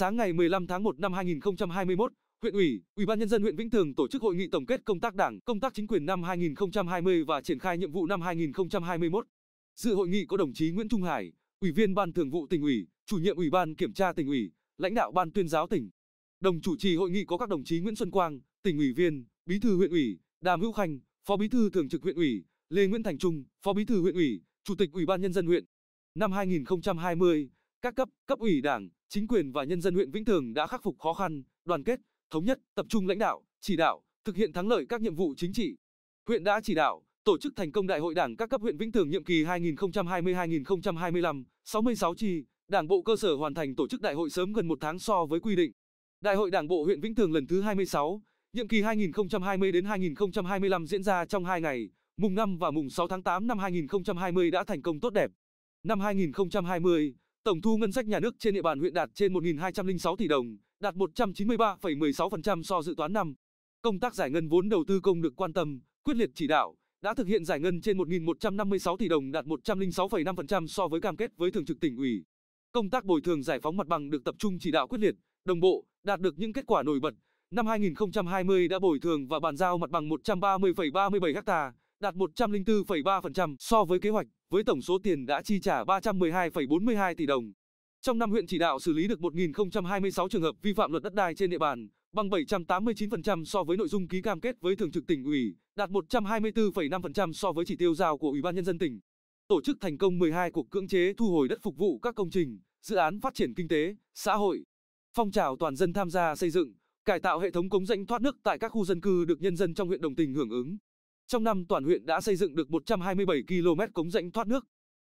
Sáng ngày 15 tháng 1 năm 2021, huyện ủy, ủy ban nhân dân huyện Vĩnh Tường tổ chức hội nghị tổng kết công tác Đảng, công tác chính quyền năm 2020 và triển khai nhiệm vụ năm 2021. Dự hội nghị có đồng chí Nguyễn Trung Hải, Ủy viên Ban Thường vụ tỉnh ủy, Chủ nhiệm Ủy ban Kiểm tra tỉnh ủy, lãnh đạo Ban Tuyên giáo tỉnh. Đồng chủ trì hội nghị có các đồng chí Nguyễn Xuân Quang, tỉnh ủy viên, Bí thư huyện ủy, Đàm Hữu Khanh, Phó Bí thư Thường trực huyện ủy, Lê Nguyễn Thành Trung, Phó Bí thư huyện ủy, Chủ tịch Ủy ban nhân dân huyện. Năm 2020, các cấp, cấp ủy Đảng, chính quyền và nhân dân huyện Vĩnh Tường đã khắc phục khó khăn, đoàn kết, thống nhất, tập trung lãnh đạo, chỉ đạo, thực hiện thắng lợi các nhiệm vụ chính trị. Huyện đã chỉ đạo, tổ chức thành công Đại hội Đảng các cấp huyện Vĩnh Tường nhiệm kỳ 2020-2025, 66 chi, Đảng bộ cơ sở hoàn thành tổ chức đại hội sớm gần một tháng so với quy định. Đại hội Đảng bộ huyện Vĩnh Tường lần thứ 26, nhiệm kỳ 2020 đến 2025 diễn ra trong 2 ngày, mùng 5 và mùng 6 tháng 8 năm 2020 đã thành công tốt đẹp. Năm 2020, tổng thu ngân sách nhà nước trên địa bàn huyện đạt trên 1.206 tỷ đồng, đạt 193,16% so dự toán năm. Công tác giải ngân vốn đầu tư công được quan tâm, quyết liệt chỉ đạo, đã thực hiện giải ngân trên 1.156 tỷ đồng đạt 106,5% so với cam kết với Thường trực tỉnh ủy. Công tác bồi thường giải phóng mặt bằng được tập trung chỉ đạo quyết liệt, đồng bộ, đạt được những kết quả nổi bật. Năm 2020 đã bồi thường và bàn giao mặt bằng 130,37 ha, đạt 104,3% so với kế hoạch, với tổng số tiền đã chi trả 312,42 tỷ đồng. Trong năm huyện chỉ đạo xử lý được 1.026 trường hợp vi phạm luật đất đai trên địa bàn, bằng 789% so với nội dung ký cam kết với Thường trực tỉnh ủy, đạt 124,5% so với chỉ tiêu giao của Ủy ban Nhân dân tỉnh. Tổ chức thành công 12 cuộc cưỡng chế thu hồi đất phục vụ các công trình, dự án phát triển kinh tế, xã hội. Phong trào toàn dân tham gia xây dựng, cải tạo hệ thống cống rãnh thoát nước tại các khu dân cư được nhân dân trong huyện đồng tình hưởng ứng. Trong năm toàn huyện đã xây dựng được 127 km cống rãnh thoát nước.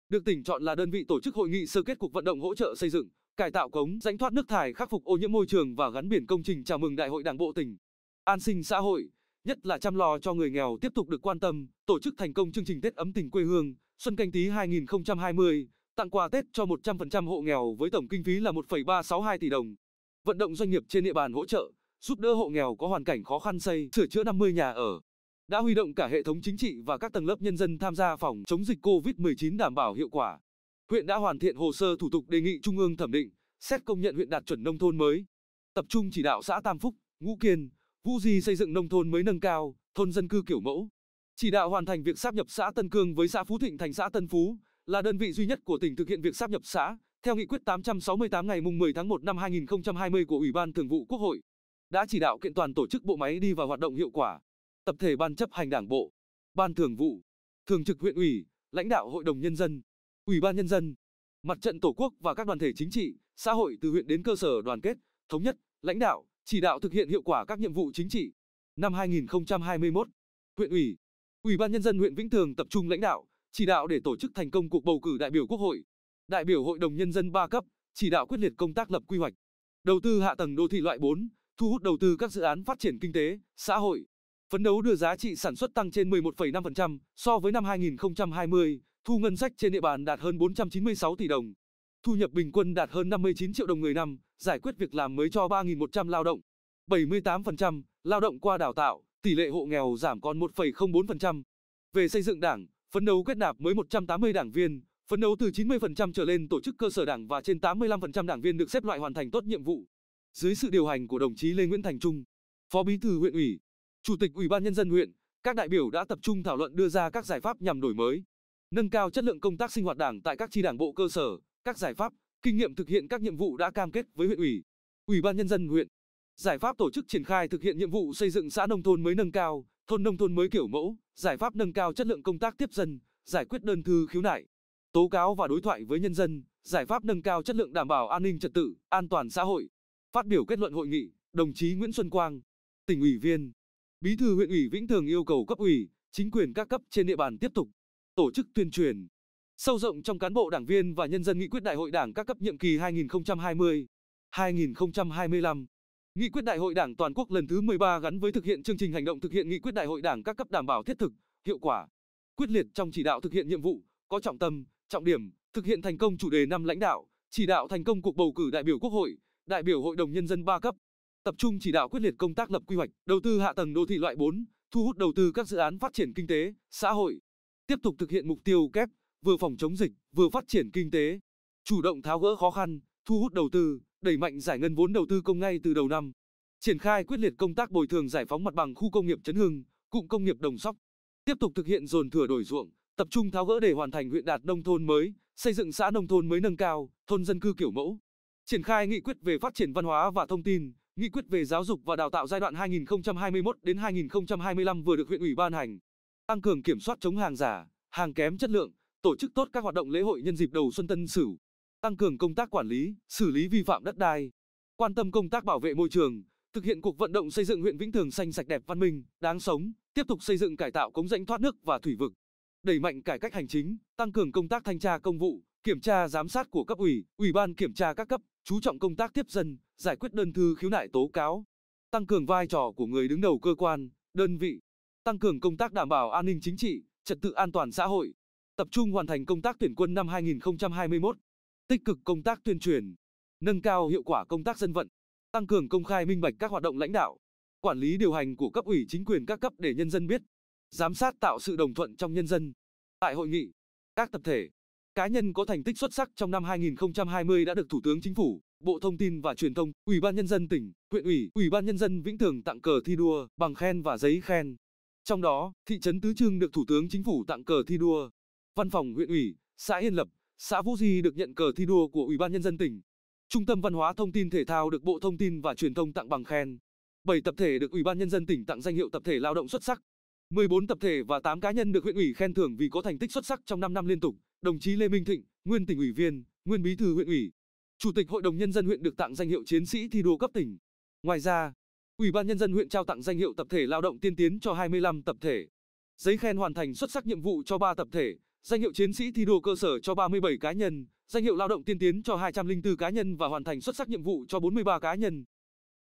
Được tỉnh chọn là đơn vị tổ chức hội nghị sơ kết cuộc vận động hỗ trợ xây dựng, cải tạo cống rãnh thoát nước thải khắc phục ô nhiễm môi trường và gắn biển công trình chào mừng Đại hội Đảng bộ tỉnh. An sinh xã hội, nhất là chăm lo cho người nghèo tiếp tục được quan tâm, tổ chức thành công chương trình Tết ấm tình quê hương, xuân canh tí 2020, tặng quà Tết cho 100% hộ nghèo với tổng kinh phí là 1,362 tỷ đồng. Vận động doanh nghiệp trên địa bàn hỗ trợ, giúp đỡ hộ nghèo có hoàn cảnh khó khăn xây, sửa chữa 50 nhà ở đã huy động cả hệ thống chính trị và các tầng lớp nhân dân tham gia phòng chống dịch COVID-19 đảm bảo hiệu quả. Huyện đã hoàn thiện hồ sơ thủ tục đề nghị Trung ương thẩm định, xét công nhận huyện đạt chuẩn nông thôn mới. Tập trung chỉ đạo xã Tam Phúc, Ngũ Kiên, Vũ Di xây dựng nông thôn mới nâng cao, thôn dân cư kiểu mẫu. Chỉ đạo hoàn thành việc sáp nhập xã Tân Cương với xã Phú Thịnh thành xã Tân Phú, là đơn vị duy nhất của tỉnh thực hiện việc sáp nhập xã, theo nghị quyết 868 ngày 10 tháng 1 năm 2020 của Ủy ban Thường vụ Quốc hội, đã chỉ đạo kiện toàn tổ chức bộ máy đi vào hoạt động hiệu quả tập thể ban chấp hành đảng bộ, ban thường vụ, thường trực huyện ủy, lãnh đạo hội đồng nhân dân, ủy ban nhân dân, mặt trận tổ quốc và các đoàn thể chính trị, xã hội từ huyện đến cơ sở đoàn kết, thống nhất, lãnh đạo, chỉ đạo thực hiện hiệu quả các nhiệm vụ chính trị. Năm 2021, huyện ủy, ủy ban nhân dân huyện Vĩnh Tường tập trung lãnh đạo, chỉ đạo để tổ chức thành công cuộc bầu cử đại biểu Quốc hội, đại biểu Hội đồng nhân dân ba cấp, chỉ đạo quyết liệt công tác lập quy hoạch, đầu tư hạ tầng đô thị loại 4, thu hút đầu tư các dự án phát triển kinh tế, xã hội, phấn đấu đưa giá trị sản xuất tăng trên 11,5% so với năm 2020, thu ngân sách trên địa bàn đạt hơn 496 tỷ đồng. Thu nhập bình quân đạt hơn 59 triệu đồng người năm, giải quyết việc làm mới cho 3.100 lao động. 78% lao động qua đào tạo, tỷ lệ hộ nghèo giảm còn 1,04%. Về xây dựng đảng, phấn đấu kết nạp mới 180 đảng viên, phấn đấu từ 90% trở lên tổ chức cơ sở đảng và trên 85% đảng viên được xếp loại hoàn thành tốt nhiệm vụ. Dưới sự điều hành của đồng chí Lê Nguyễn Thành Trung, Phó Bí thư huyện ủy, Chủ tịch Ủy ban nhân dân huyện, các đại biểu đã tập trung thảo luận đưa ra các giải pháp nhằm đổi mới, nâng cao chất lượng công tác sinh hoạt Đảng tại các chi đảng bộ cơ sở, các giải pháp, kinh nghiệm thực hiện các nhiệm vụ đã cam kết với huyện ủy, Ủy ban nhân dân huyện. Giải pháp tổ chức triển khai thực hiện nhiệm vụ xây dựng xã nông thôn mới nâng cao, thôn nông thôn mới kiểu mẫu, giải pháp nâng cao chất lượng công tác tiếp dân, giải quyết đơn thư khiếu nại, tố cáo và đối thoại với nhân dân, giải pháp nâng cao chất lượng đảm bảo an ninh trật tự, an toàn xã hội. Phát biểu kết luận hội nghị, đồng chí Nguyễn Xuân Quang, tỉnh ủy viên Bí thư huyện ủy Vĩnh Tường yêu cầu cấp ủy, chính quyền các cấp trên địa bàn tiếp tục tổ chức tuyên truyền sâu rộng trong cán bộ đảng viên và nhân dân nghị quyết đại hội đảng các cấp nhiệm kỳ 2020, 2025. Nghị quyết đại hội đảng toàn quốc lần thứ 13 gắn với thực hiện chương trình hành động thực hiện nghị quyết đại hội đảng các cấp đảm bảo thiết thực, hiệu quả, quyết liệt trong chỉ đạo thực hiện nhiệm vụ, có trọng tâm, trọng điểm, thực hiện thành công chủ đề năm lãnh đạo, chỉ đạo thành công cuộc bầu cử đại biểu Quốc hội, đại biểu Hội đồng nhân dân ba cấp tập trung chỉ đạo quyết liệt công tác lập quy hoạch, đầu tư hạ tầng đô thị loại 4, thu hút đầu tư các dự án phát triển kinh tế, xã hội. Tiếp tục thực hiện mục tiêu kép, vừa phòng chống dịch, vừa phát triển kinh tế, chủ động tháo gỡ khó khăn, thu hút đầu tư, đẩy mạnh giải ngân vốn đầu tư công ngay từ đầu năm. Triển khai quyết liệt công tác bồi thường giải phóng mặt bằng khu công nghiệp Trấn Hưng, cụm công nghiệp Đồng Sóc. Tiếp tục thực hiện dồn thừa đổi ruộng, tập trung tháo gỡ để hoàn thành huyện đạt nông thôn mới, xây dựng xã nông thôn mới nâng cao, thôn dân cư kiểu mẫu. Triển khai nghị quyết về phát triển văn hóa và thông tin, Nghị quyết về giáo dục và đào tạo giai đoạn 2021 đến 2025 vừa được huyện ủy ban hành. Tăng cường kiểm soát chống hàng giả, hàng kém chất lượng, tổ chức tốt các hoạt động lễ hội nhân dịp đầu xuân Tân Sửu. Tăng cường công tác quản lý, xử lý vi phạm đất đai. Quan tâm công tác bảo vệ môi trường, thực hiện cuộc vận động xây dựng huyện Vĩnh Tường xanh sạch đẹp văn minh, đáng sống, tiếp tục xây dựng cải tạo cống rãnh thoát nước và thủy vực. Đẩy mạnh cải cách hành chính, tăng cường công tác thanh tra công vụ, kiểm tra giám sát của cấp ủy, ủy ban kiểm tra các cấp, chú trọng công tác tiếp dân giải quyết đơn thư khiếu nại tố cáo, tăng cường vai trò của người đứng đầu cơ quan, đơn vị, tăng cường công tác đảm bảo an ninh chính trị, trật tự an toàn xã hội, tập trung hoàn thành công tác tuyển quân năm 2021, tích cực công tác tuyên truyền, nâng cao hiệu quả công tác dân vận, tăng cường công khai minh bạch các hoạt động lãnh đạo, quản lý điều hành của cấp ủy chính quyền các cấp để nhân dân biết, giám sát tạo sự đồng thuận trong nhân dân. Tại hội nghị, các tập thể, cá nhân có thành tích xuất sắc trong năm 2020 đã được Thủ tướng Chính phủ Bộ Thông tin và Truyền thông, Ủy ban Nhân dân tỉnh, huyện ủy, Ủy ban Nhân dân Vĩnh Tường tặng cờ thi đua, bằng khen và giấy khen. Trong đó, thị trấn Tứ Trưng được Thủ tướng Chính phủ tặng cờ thi đua. Văn phòng huyện ủy, xã Yên Lập, xã Vũ Di được nhận cờ thi đua của Ủy ban Nhân dân tỉnh. Trung tâm Văn hóa Thông tin Thể thao được Bộ Thông tin và Truyền thông tặng bằng khen. 7 tập thể được Ủy ban Nhân dân tỉnh tặng danh hiệu tập thể lao động xuất sắc. 14 tập thể và 8 cá nhân được huyện ủy khen thưởng vì có thành tích xuất sắc trong 5 năm liên tục. Đồng chí Lê Minh Thịnh, nguyên tỉnh ủy viên, nguyên bí thư huyện ủy, Chủ tịch Hội đồng nhân dân huyện được tặng danh hiệu chiến sĩ thi đua cấp tỉnh. Ngoài ra, Ủy ban nhân dân huyện trao tặng danh hiệu tập thể lao động tiên tiến cho 25 tập thể. Giấy khen hoàn thành xuất sắc nhiệm vụ cho 3 tập thể, danh hiệu chiến sĩ thi đua cơ sở cho 37 cá nhân, danh hiệu lao động tiên tiến cho 204 cá nhân và hoàn thành xuất sắc nhiệm vụ cho 43 cá nhân.